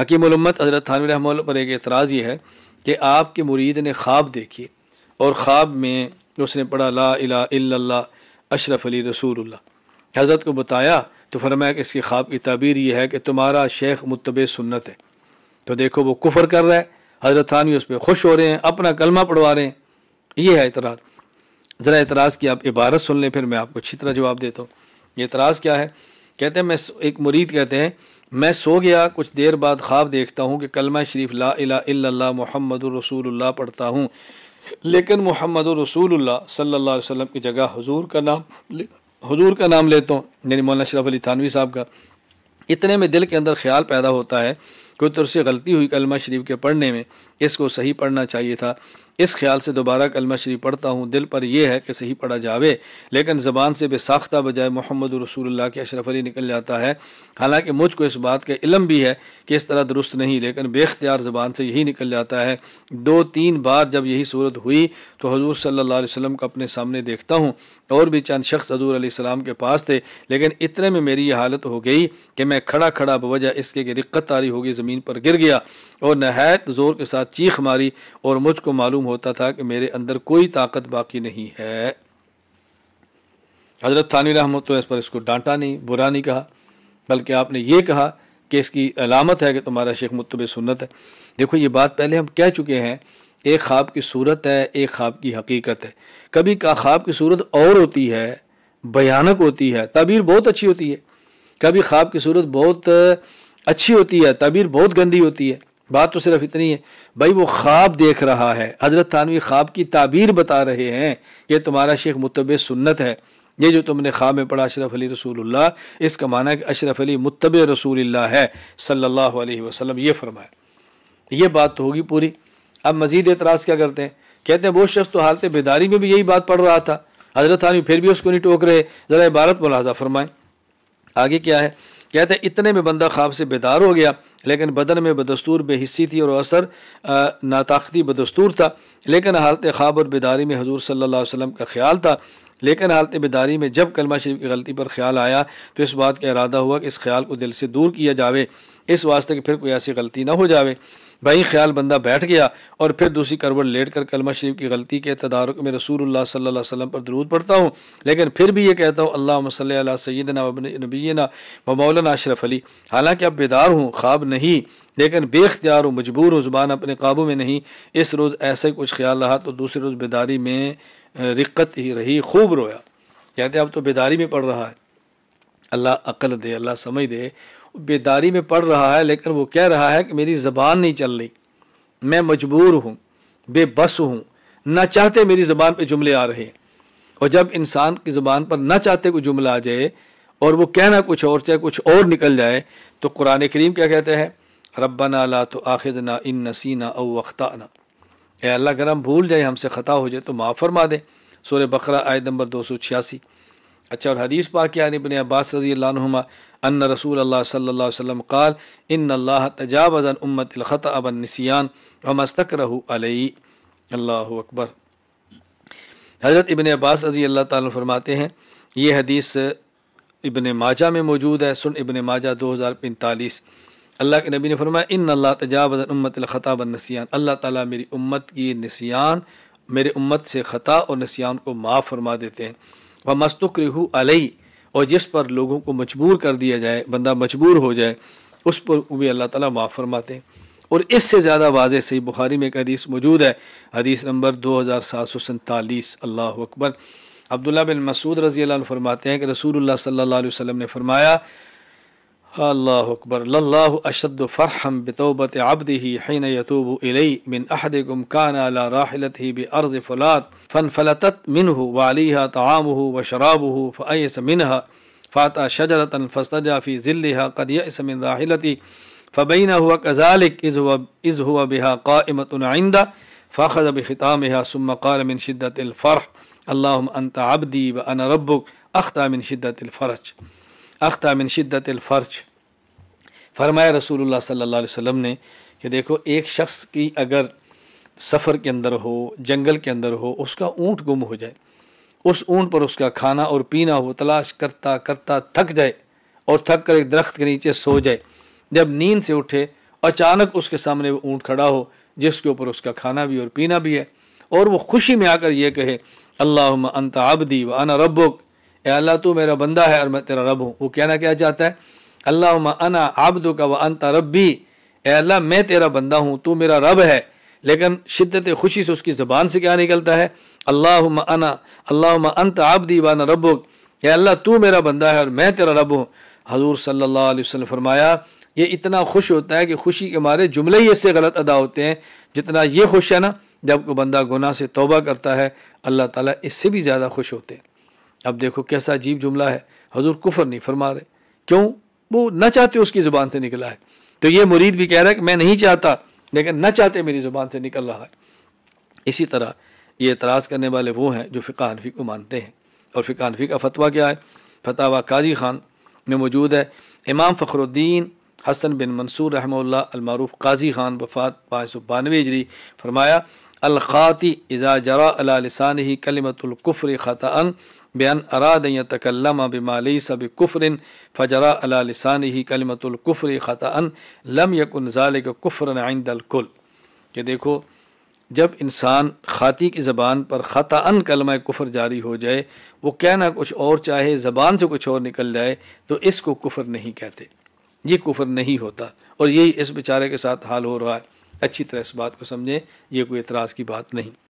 حکیم علمت حضرت تھانوی رحمہ اللہ پر ایک اعتراض یہ ہے کہ آپ کے مرید نے خواب دیکھی اور خواب میں اس نے پڑھا لا الہ الا اللہ اشرف علی رسول اللہ حضرت کو بتایا تو فرمایا کہ اس کی خواب کی تعبیر یہ ہے کہ تمہارا شیخ متبع سنت ہے تو دیکھو وہ کفر کر رہا ہے حضرت تھانوی اس پہ خوش ہو رہے ہیں اپنا کلمہ پڑھوا رہے ہیں یہ ہے اعتراض ذرا اعتراض کی آپ عبارت سن لیں پھر میں آپ کو اچھی طرح جواب دیتا ہوں یہ اعتراض کیا ہے کہتے ہیں میں ایک مرید کہتے ہیں میں سو گیا کچھ دیر بعد خواب دیکھتا ہوں کہ کلمہ شریف لا الہ الا اللہ محمد الرسول اللہ پڑھتا ہوں لیکن محمد الرسول اللہ صلی اللہ علیہ وسلم کی جگہ حضور کا نام حضور کا نام لیتا ہوں یعنی مولانا اشرف علی تھانوی صاحب کا اتنے میں دل کے اندر خیال پیدا ہوتا ہے کہ سے غلطی ہوئی کلمہ شریف کے پڑھنے میں اس کو صحیح پڑھنا چاہیے تھا اس خیال سے دوبارہ کلمہ شریف پڑھتا ہوں دل پر یہ ہے کہ صحیح پڑھا جاوے لیکن زبان سے بے ساختہ بجائے محمد رسول اللہ کے اشرف علی نکل جاتا ہے حالانکہ مجھ کو اس بات کا علم بھی ہے کہ اس طرح درست نہیں لیکن بے اختیار زبان سے یہی نکل جاتا ہے دو تین بار جب یہی صورت ہوئی تو حضور صلی اللہ علیہ وسلم کا اپنے سامنے دیکھتا ہوں اور بھی چند شخص حضور علیہ السلام کے پاس تھے لیکن اتنے میں میری یہ حالت ہو گئی کہ میں کھڑا کھڑا بوجہ اس کے کہ رقت تاری ہوگی زمین پر گر گیا اور نہایت زور کے ساتھ چیخ ماری اور مجھ کو معلوم معلوم ہوتا تھا کہ میرے اندر کوئی طاقت باقی نہیں ہے حضرت تھانی رحمت اس اس پر کو ڈانٹا نہیں برا نہیں کہا بلکہ آپ نے یہ کہا کہ اس کی علامت ہے کہ تمہارا شیخ متب سنت ہے دیکھو یہ بات پہلے ہم کہہ چکے ہیں ایک خواب کی صورت ہے ایک خواب کی حقیقت ہے کبھی کا خواب کی صورت اور ہوتی ہے بیانک ہوتی ہے تعبیر بہت اچھی ہوتی ہے کبھی خواب کی صورت بہت اچھی ہوتی ہے تعبیر بہت گندی ہوتی ہے بات تو صرف اتنی ہے بھائی وہ خواب دیکھ رہا ہے حضرت خواب کی تعبیر بتا رہے ہیں یہ تمہارا شیخ متب سنت ہے یہ جو تم نے خواب میں پڑھا اشرف علی رسول اللہ اس کا معنی کہ اشرف علی متب رسول اللہ ہے صلی اللہ علیہ وسلم یہ فرمایا یہ بات تو ہوگی پوری اب مزید اعتراض کیا کرتے ہیں کہتے ہیں وہ شخص تو حالت بیداری میں بھی یہی بات پڑھ رہا تھا حضرت تھانوی پھر بھی اس کو نہیں ٹوک رہے ذرا عبارت ملاحظہ فرمائیں آگے کیا ہے کہتے ہیں اتنے میں بندہ خواب سے بیدار ہو گیا لیکن بدن میں بدستور بے حصی تھی اور اثر ناطاقتی بدستور تھا لیکن حالت خواب اور بیداری میں حضور صلی اللہ علیہ وسلم کا خیال تھا لیکن حالت بیداری میں جب کلمہ شریف کی غلطی پر خیال آیا تو اس بات کا ارادہ ہوا کہ اس خیال کو دل سے دور کیا جاوے اس واسطے کہ پھر کوئی ایسی غلطی نہ ہو جاوے بھائی خیال بندہ بیٹھ گیا اور پھر دوسری کروٹ لیٹ کر کلمہ شریف کی غلطی کے تدارک میں رسول اللہ صلی اللہ علیہ وسلم پر درود پڑھتا ہوں لیکن پھر بھی یہ کہتا ہوں اللہ صلی اللہ و نبینا و مولانا اشرف علی حالانکہ اب بیدار ہوں خواب نہیں لیکن بے اختیار ہوں مجبور ہوں زبان اپنے قابو میں نہیں اس روز ایسے کچھ خیال رہا تو دوسرے روز بیداری میں رقت ہی رہی خوب رویا کہتے ہیں اب تو بیداری میں پڑھ رہا ہے اللہ عقل دے اللہ سمجھ دے بیداری میں پڑھ رہا ہے لیکن وہ کہہ رہا ہے کہ میری زبان نہیں چل رہی میں مجبور ہوں بے بس ہوں نہ چاہتے میری زبان پہ جملے آ رہے ہیں اور جب انسان کی زبان پر نہ چاہتے کوئی جملہ آ جائے اور وہ کہنا کچھ اور چاہے کچھ اور نکل جائے تو قرآن کریم کیا کہتے ہیں ربنا لا تو آخد ان نسیینہ او نہ اے اللہ اگر ہم بھول جائیں ہم سے خطا ہو جائے تو معاف فرما دیں سورہ بقرہ آیت نمبر دو سو چھیاسی اچھا اور حدیث پاک یعنی ابن عباس رضی اللہ عنہما ان رسول اللہ صلی اللہ علیہ وسلم قال ان اللہ تجاوز امت الخطا بن نسیان و مستقرہ علیہ اللہ اکبر حضرت ابن عباس رضی اللہ تعالیٰ فرماتے ہیں یہ حدیث ابن ماجہ میں موجود ہے سن ابن ماجہ دو ہزار اللہ کے نبی نے فرمایا ان اللہ تجاوز امت الخط النسیان اللہ تعالیٰ میری امت کی نسیان میرے امت سے خطا اور نسیان کو معاف فرما دیتے ہیں وہ مستق رحو علیہ اور جس پر لوگوں کو مجبور کر دیا جائے بندہ مجبور ہو جائے اس پر بھی اللہ تعالیٰ معاف فرماتے ہیں اور اس سے زیادہ واضح صحیح بخاری میں ایک حدیث موجود ہے حدیث نمبر دو ہزار سات سو سینتالیس اللہ اکبر عبداللہ بن مسعود رضی اللہ عنہ فرماتے ہیں کہ رسول اللہ صلی اللہ علیہ وسلم نے فرمایا الله أكبر لله أشد فرحا بتوبة عبده حين يتوب إلي من أحدكم كان على راحلته بأرض فلات فانفلتت منه وعليها طعامه وشرابه فأيس منها فأتى شجرة فاستجى في ظلها قد يئس من راحلتي فبينه كذلك إذ هو, إذ هو بها قائمة عنده فأخذ بختامها ثم قال من شدة الفرح اللهم أنت عبدي وأنا ربك أخطأ من شدة الفرج اختہ من شدت الفرج فرمایا رسول اللہ صلی اللہ علیہ وسلم نے کہ دیکھو ایک شخص کی اگر سفر کے اندر ہو جنگل کے اندر ہو اس کا اونٹ گم ہو جائے اس اونٹ پر اس کا کھانا اور پینا ہو تلاش کرتا کرتا تھک جائے اور تھک کر ایک درخت کے نیچے سو جائے جب نیند سے اٹھے اچانک اس کے سامنے وہ اونٹ کھڑا ہو جس کے اوپر اس کا کھانا بھی اور پینا بھی ہے اور وہ خوشی میں آ کر یہ کہے اللہ انت عبدی و انا ربک اے اللہ تو میرا بندہ ہے اور میں تیرا رب ہوں وہ کہنا کیا چاہتا ہے اللہ انا آبد کا و انتا رب بھی اے اللہ میں تیرا بندہ ہوں تو میرا رب ہے لیکن شدت خوشی سے اس کی زبان سے کیا نکلتا ہے اللہ انا اللہ انت آب دی بانہ رب اے اللہ تو میرا بندہ ہے اور میں تیرا رب ہوں حضور صلی اللہ علیہ وسلم فرمایا یہ اتنا خوش ہوتا ہے کہ خوشی کے مارے جملے ہی اس سے غلط ادا ہوتے ہیں جتنا یہ خوش ہے نا جب کوئی بندہ گناہ سے توبہ کرتا ہے اللہ تعالیٰ اس سے بھی زیادہ خوش ہوتے ہیں اب دیکھو کیسا عجیب جملہ ہے حضور کفر نہیں فرما رہے کیوں وہ نہ چاہتے اس کی زبان سے نکلا ہے تو یہ مرید بھی کہہ رہا ہے کہ میں نہیں چاہتا لیکن نہ چاہتے میری زبان سے نکل رہا ہے اسی طرح یہ اعتراض کرنے والے وہ ہیں جو فقہ حنفی کو مانتے ہیں اور فقہ حنفی کا فتویٰ کیا ہے فتح قاضی خان میں موجود ہے امام فخر الدین حسن بن منصور رحمہ اللہ المعروف قاضی خان وفات پانچ سو بانوے اجری فرمایا الخاطی اذا جرا علی ہی کلمت القفر خطا ان بیان اراد یا تکلّم بال سبِ کفرن فجرا علی لسانه کلمۃ القفر خطا ان لم یکن ضال کفر عند الکل کہ دیکھو جب انسان خاطی کی زبان پر خطا ان کلمہ کفر جاری ہو جائے وہ کہنا کچھ اور چاہے زبان سے کچھ اور نکل جائے تو اس کو کفر نہیں کہتے یہ کفر نہیں ہوتا اور یہی اس بیچارے کے ساتھ حال ہو رہا ہے اچھی طرح اس بات کو سمجھیں یہ کوئی اعتراض کی بات نہیں